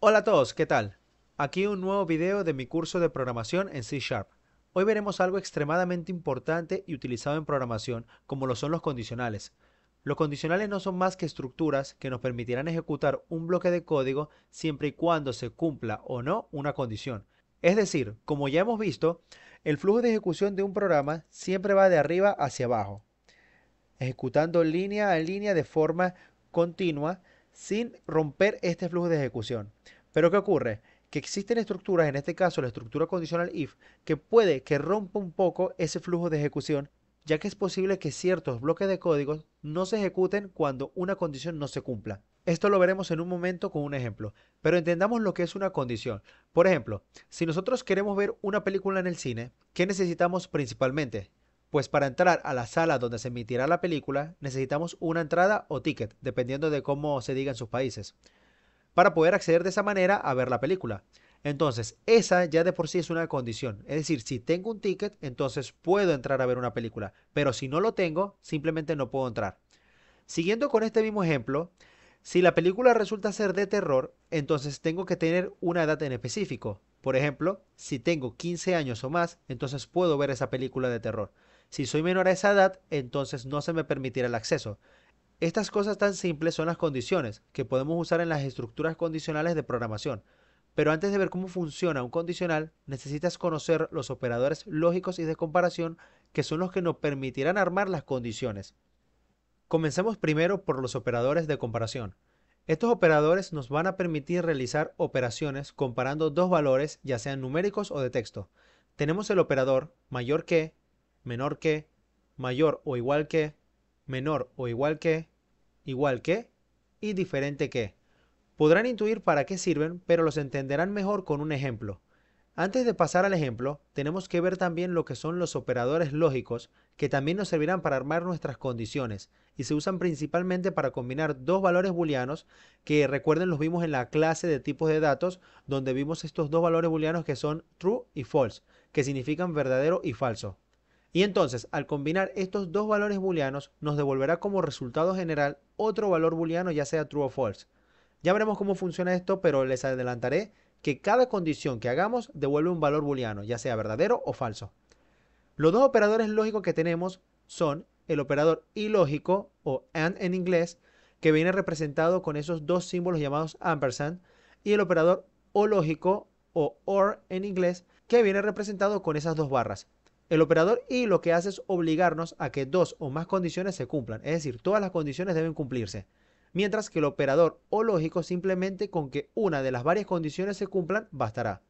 Hola a todos, ¿qué tal? Aquí un nuevo video de mi curso de programación en C Sharp. Hoy veremos algo extremadamente importante y utilizado en programación, como lo son los condicionales. Los condicionales no son más que estructuras que nos permitirán ejecutar un bloque de código siempre y cuando se cumpla o no una condición. Es decir, como ya hemos visto, el flujo de ejecución de un programa siempre va de arriba hacia abajo, ejecutando línea a línea de forma continua sin romper este flujo de ejecución. Pero ¿qué ocurre? Que existen estructuras, en este caso la estructura condicional if, que puede que rompa un poco ese flujo de ejecución, ya que es posible que ciertos bloques de códigos no se ejecuten cuando una condición no se cumpla. Esto lo veremos en un momento con un ejemplo, pero entendamos lo que es una condición. Por ejemplo, si nosotros queremos ver una película en el cine, ¿qué necesitamos principalmente? pues para entrar a la sala donde se emitirá la película necesitamos una entrada o ticket, dependiendo de cómo se diga en sus países, para poder acceder de esa manera a ver la película. Entonces, esa ya de por sí es una condición. Es decir, si tengo un ticket, entonces puedo entrar a ver una película, pero si no lo tengo, simplemente no puedo entrar. Siguiendo con este mismo ejemplo, si la película resulta ser de terror, entonces tengo que tener una edad en específico. Por ejemplo, si tengo 15 años o más, entonces puedo ver esa película de terror. Si soy menor a esa edad, entonces no se me permitirá el acceso. Estas cosas tan simples son las condiciones que podemos usar en las estructuras condicionales de programación. Pero antes de ver cómo funciona un condicional, necesitas conocer los operadores lógicos y de comparación que son los que nos permitirán armar las condiciones. Comencemos primero por los operadores de comparación. Estos operadores nos van a permitir realizar operaciones comparando dos valores, ya sean numéricos o de texto. Tenemos el operador mayor que menor que, mayor o igual que, menor o igual que, igual que y diferente que. Podrán intuir para qué sirven, pero los entenderán mejor con un ejemplo. Antes de pasar al ejemplo, tenemos que ver también lo que son los operadores lógicos, que también nos servirán para armar nuestras condiciones, y se usan principalmente para combinar dos valores booleanos, que recuerden los vimos en la clase de tipos de datos, donde vimos estos dos valores booleanos que son true y false, que significan verdadero y falso. Y entonces, al combinar estos dos valores booleanos, nos devolverá como resultado general otro valor booleano, ya sea true o false. Ya veremos cómo funciona esto, pero les adelantaré que cada condición que hagamos devuelve un valor booleano, ya sea verdadero o falso. Los dos operadores lógicos que tenemos son el operador ilógico o AND en inglés, que viene representado con esos dos símbolos llamados ampersand, y el operador o lógico o OR en inglés, que viene representado con esas dos barras, el operador y lo que hace es obligarnos a que dos o más condiciones se cumplan, es decir, todas las condiciones deben cumplirse, mientras que el operador o lógico simplemente con que una de las varias condiciones se cumplan bastará.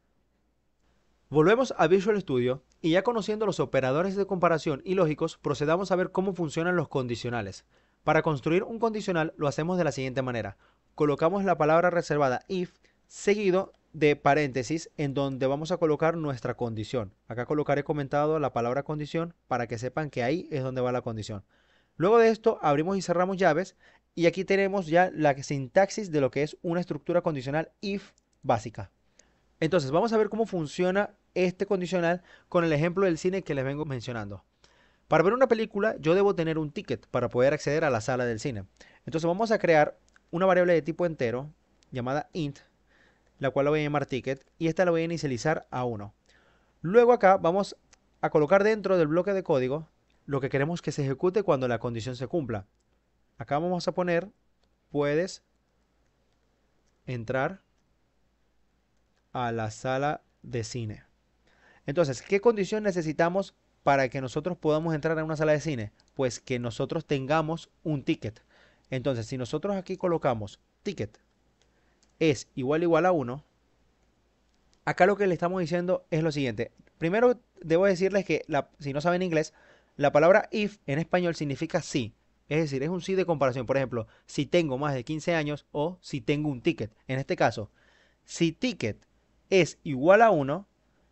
Volvemos a Visual Studio y ya conociendo los operadores de comparación y lógicos, procedamos a ver cómo funcionan los condicionales. Para construir un condicional lo hacemos de la siguiente manera. Colocamos la palabra reservada if seguido de paréntesis en donde vamos a colocar nuestra condición. Acá colocaré comentado la palabra condición para que sepan que ahí es donde va la condición. Luego de esto abrimos y cerramos llaves y aquí tenemos ya la sintaxis de lo que es una estructura condicional if básica. Entonces vamos a ver cómo funciona este condicional con el ejemplo del cine que les vengo mencionando. Para ver una película yo debo tener un ticket para poder acceder a la sala del cine. Entonces vamos a crear una variable de tipo entero llamada int la cual la voy a llamar ticket, y esta la voy a inicializar a 1. Luego acá vamos a colocar dentro del bloque de código lo que queremos que se ejecute cuando la condición se cumpla. Acá vamos a poner puedes entrar a la sala de cine. Entonces, ¿qué condición necesitamos para que nosotros podamos entrar a una sala de cine? Pues que nosotros tengamos un ticket. Entonces, si nosotros aquí colocamos ticket es igual igual a 1, acá lo que le estamos diciendo es lo siguiente. Primero debo decirles que si no saben inglés, la palabra if en español significa sí. Es decir, es un sí de comparación. Por ejemplo, si tengo más de 15 años o si tengo un ticket. En este caso, si ticket es igual a 1,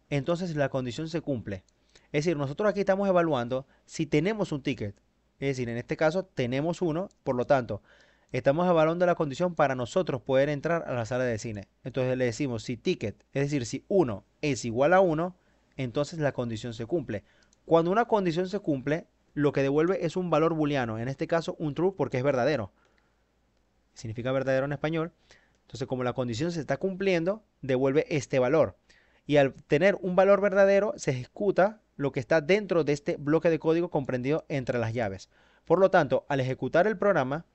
entonces la condición se cumple. Es decir, nosotros aquí estamos evaluando si tenemos un ticket. Es decir, en este caso tenemos uno, por lo tanto, estamos de la condición para nosotros poder entrar a la sala de cine. Entonces le decimos, si ticket, es decir, si 1 es igual a 1, entonces la condición se cumple. Cuando una condición se cumple, lo que devuelve es un valor booleano, en este caso un true porque es verdadero. Significa verdadero en español. Entonces, como la condición se está cumpliendo, devuelve este valor. Y al tener un valor verdadero, se ejecuta lo que está dentro de este bloque de código comprendido entre las llaves. Por lo tanto, al ejecutar el programa,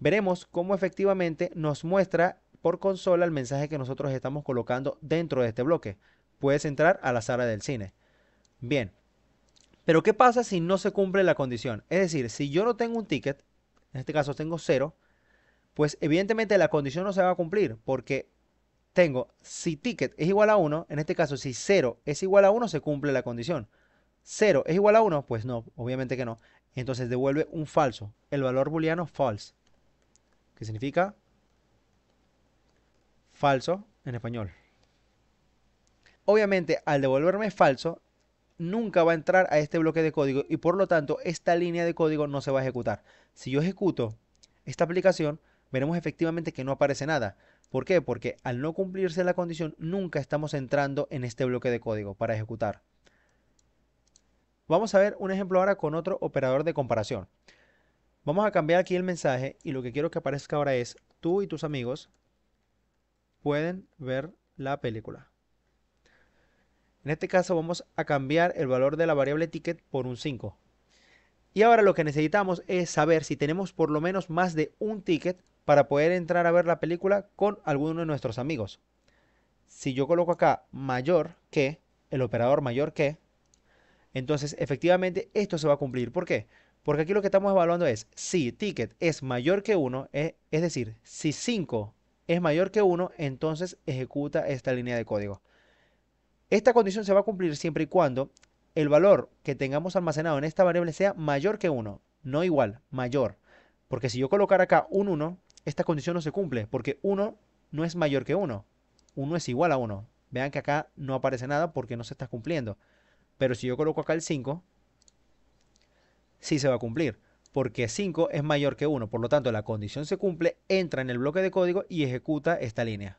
veremos cómo efectivamente nos muestra por consola el mensaje que nosotros estamos colocando dentro de este bloque. Puedes entrar a la sala del cine. Bien, pero ¿qué pasa si no se cumple la condición? Es decir, si yo no tengo un ticket, en este caso tengo cero, pues evidentemente la condición no se va a cumplir porque tengo, si ticket es igual a 1, en este caso si 0 es igual a 1, se cumple la condición. 0 es igual a 1, pues no, obviamente que no. Entonces devuelve un falso, el valor booleano false que significa falso en español. Obviamente, al devolverme falso, nunca va a entrar a este bloque de código y por lo tanto esta línea de código no se va a ejecutar. Si yo ejecuto esta aplicación, veremos efectivamente que no aparece nada. ¿Por qué? Porque al no cumplirse la condición, nunca estamos entrando en este bloque de código para ejecutar. Vamos a ver un ejemplo ahora con otro operador de comparación. Vamos a cambiar aquí el mensaje y lo que quiero que aparezca ahora es tú y tus amigos pueden ver la película. En este caso vamos a cambiar el valor de la variable ticket por un 5. Y ahora lo que necesitamos es saber si tenemos por lo menos más de un ticket para poder entrar a ver la película con alguno de nuestros amigos. Si yo coloco acá mayor que, el operador mayor que, entonces efectivamente esto se va a cumplir. ¿Por qué? Porque aquí lo que estamos evaluando es si ticket es mayor que 1, eh, es, decir, si 5 es mayor que 1, entonces ejecuta esta línea de código. Esta condición se va a cumplir siempre y cuando el valor que tengamos almacenado en esta variable sea mayor que 1, no igual, mayor. Porque si yo colocar acá un 1, esta condición no se cumple, porque 1 no es mayor que 1. 1 es igual a 1. Vean que acá no aparece nada porque no se está cumpliendo. Pero si yo coloco acá el 5, sí se va a cumplir, porque 5 es mayor que 1, por lo tanto la condición se cumple, entra en el bloque de código y ejecuta esta línea.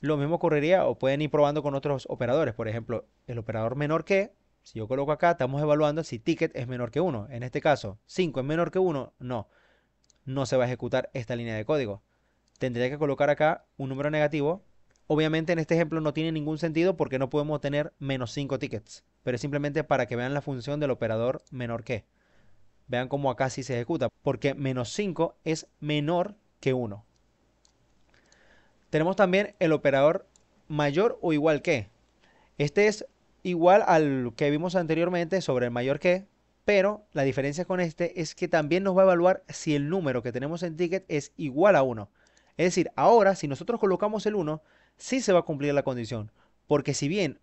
Lo mismo ocurriría o pueden ir probando con otros operadores, por ejemplo, el operador menor que, si yo coloco acá, estamos evaluando si ticket es menor que 1, en este caso 5 es menor que 1, no, no se va a ejecutar esta línea de código. Tendría que colocar acá un número negativo Obviamente en este ejemplo no tiene ningún sentido porque no podemos tener menos 5 tickets, pero es simplemente para que vean la función del operador menor que. Vean cómo acá sí se ejecuta, porque menos 5 es menor que 1. Tenemos también el operador mayor o igual que. Este es igual al que vimos anteriormente sobre el mayor que, pero la diferencia con este es que también nos va a evaluar si el número que tenemos en ticket es igual a 1. Es decir, ahora si nosotros colocamos el 1, sí se va a cumplir la condición. Porque si bien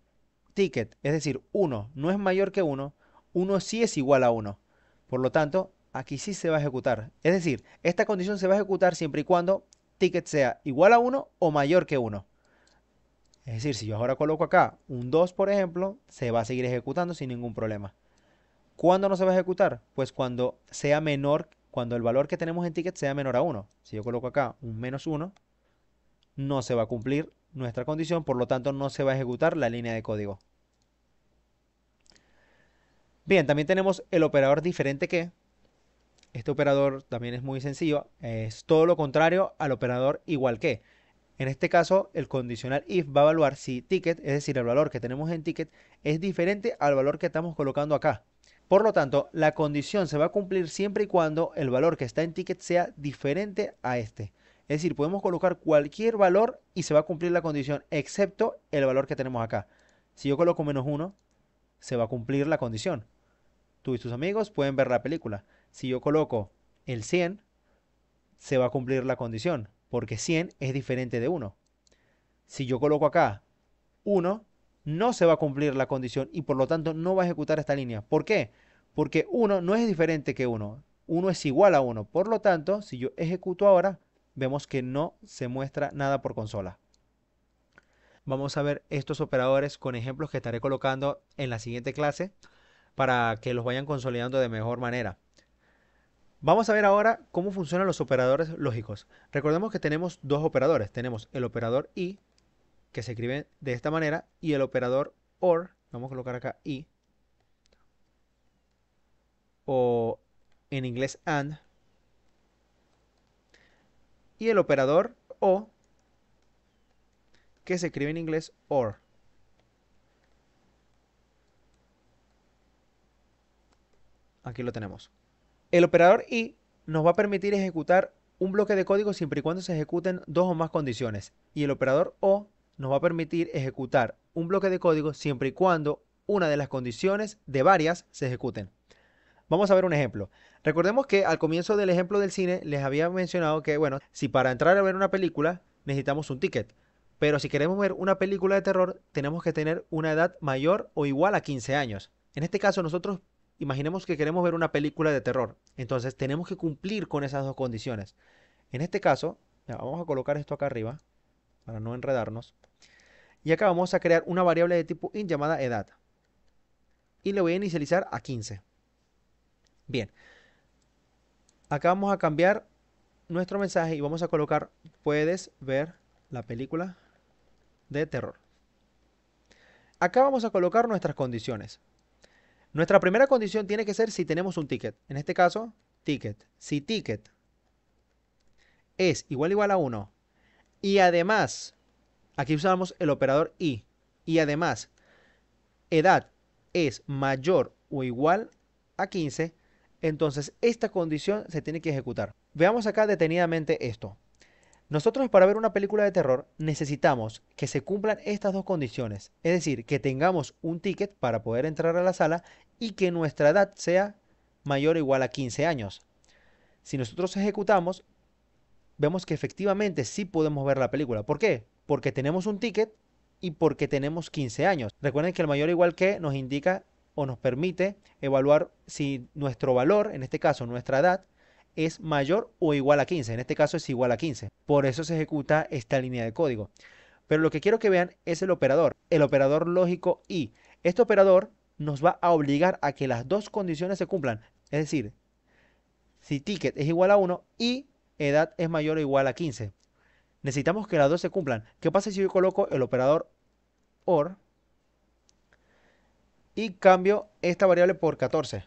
ticket, es decir, 1 no es mayor que 1, 1 sí es igual a 1. Por lo tanto, aquí sí se va a ejecutar. Es decir, esta condición se va a ejecutar siempre y cuando ticket sea igual a 1 o mayor que 1. Es decir, si yo ahora coloco acá un 2, por ejemplo, se va a seguir ejecutando sin ningún problema. ¿Cuándo no se va a ejecutar? Pues cuando sea menor, cuando el valor que tenemos en ticket sea menor a 1. Si yo coloco acá un menos 1, no se va a cumplir nuestra condición, por lo tanto no se va a ejecutar la línea de código. Bien, también tenemos el operador diferente que. Este operador también es muy sencillo, es todo lo contrario al operador igual que. En este caso, el condicional if va a evaluar si ticket, es decir, el valor que tenemos en ticket, es diferente al valor que estamos colocando acá. Por lo tanto, la condición se va a cumplir siempre y cuando el valor que está en ticket sea diferente a este. Es decir, podemos colocar cualquier valor y se va a cumplir la condición, excepto el valor que tenemos acá. Si yo coloco menos 1, se va a cumplir la condición. Tú y tus amigos pueden ver la película. Si yo coloco el 100, se va a cumplir la condición, porque 100 es diferente de 1. Si yo coloco acá 1, no se va a cumplir la condición y por lo tanto no va a ejecutar esta línea. ¿Por qué? Porque 1 no es diferente que 1. 1 es igual a 1. Por lo tanto, si yo ejecuto ahora, vemos que no se muestra nada por consola. Vamos a ver estos operadores con ejemplos que estaré colocando en la siguiente clase para que los vayan consolidando de mejor manera. Vamos a ver ahora cómo funcionan los operadores lógicos. Recordemos que tenemos dos operadores. Tenemos el operador y, que se escribe de esta manera, y el operador OR, vamos a colocar acá i, o en inglés AND, y el operador o, que se escribe en inglés OR. Aquí lo tenemos. El operador y nos va a permitir ejecutar un bloque de código siempre y cuando se ejecuten dos o más condiciones. Y el operador o nos va a permitir ejecutar un bloque de código siempre y cuando una de las condiciones de varias se ejecuten. Vamos a ver un ejemplo. Recordemos que al comienzo del ejemplo del cine les había mencionado que, bueno, si para entrar a ver una película necesitamos un ticket, pero si queremos ver una película de terror tenemos que tener una edad mayor o igual a 15 años. En este caso nosotros imaginemos que queremos ver una película de terror, entonces tenemos que cumplir con esas dos condiciones. En este caso, vamos a colocar esto acá arriba para no enredarnos. Y acá vamos a crear una variable de tipo int llamada edad. Y le voy a inicializar a 15. Bien. Acá vamos a cambiar nuestro mensaje y vamos a colocar puedes ver la película de terror. Acá vamos a colocar nuestras condiciones. Nuestra primera condición tiene que ser si tenemos un ticket. En este caso, ticket. Si ticket es igual igual a 1 y además, aquí usamos el operador y, y además, edad es mayor o igual a 15, entonces, esta condición se tiene que ejecutar. Veamos acá detenidamente esto. Nosotros para ver una película de terror necesitamos que se cumplan estas dos condiciones, es decir, que tengamos un ticket para poder entrar a la sala y que nuestra edad sea mayor o igual a 15 años. Si nosotros ejecutamos, vemos que efectivamente sí podemos ver la película. ¿Por qué? Porque tenemos un ticket y porque tenemos 15 años. Recuerden que el mayor o igual que nos indica o nos permite evaluar si nuestro valor, en este caso nuestra edad, es mayor o igual a 15. En este caso es igual a 15. Por eso se ejecuta esta línea de código. Pero lo que quiero que vean es el operador, el operador lógico y. Este operador nos va a obligar a que las dos condiciones se cumplan. Es decir, si ticket es igual a 1 y edad es mayor o igual a 15. Necesitamos que las dos se cumplan. ¿Qué pasa si yo coloco el operador OR y cambio esta variable por 14.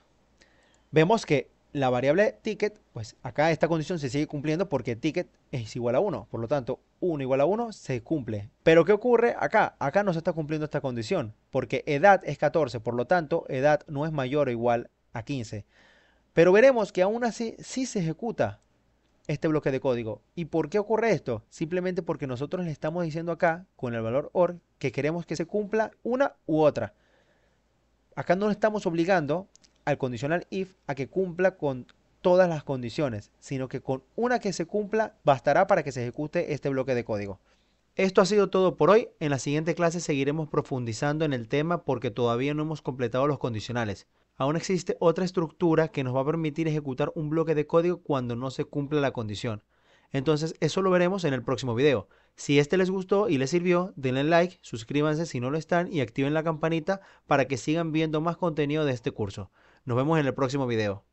Vemos que la variable ticket, pues acá esta condición se sigue cumpliendo porque ticket es igual a 1. Por lo tanto, 1 igual a 1 se cumple. Pero ¿qué ocurre acá? Acá no se está cumpliendo esta condición porque edad es 14. Por lo tanto, edad no es mayor o igual a 15. Pero veremos que aún así sí se ejecuta este bloque de código. ¿Y por qué ocurre esto? Simplemente porque nosotros le estamos diciendo acá, con el valor OR, que queremos que se cumpla una u otra. Acá no estamos obligando al condicional if a que cumpla con todas las condiciones, sino que con una que se cumpla bastará para que se ejecute este bloque de código. Esto ha sido todo por hoy. En la siguiente clase seguiremos profundizando en el tema porque todavía no hemos completado los condicionales. Aún existe otra estructura que nos va a permitir ejecutar un bloque de código cuando no se cumpla la condición. Entonces, eso lo veremos en el próximo video. Si este les gustó y les sirvió, denle like, suscríbanse si no lo están y activen la campanita para que sigan viendo más contenido de este curso. Nos vemos en el próximo video.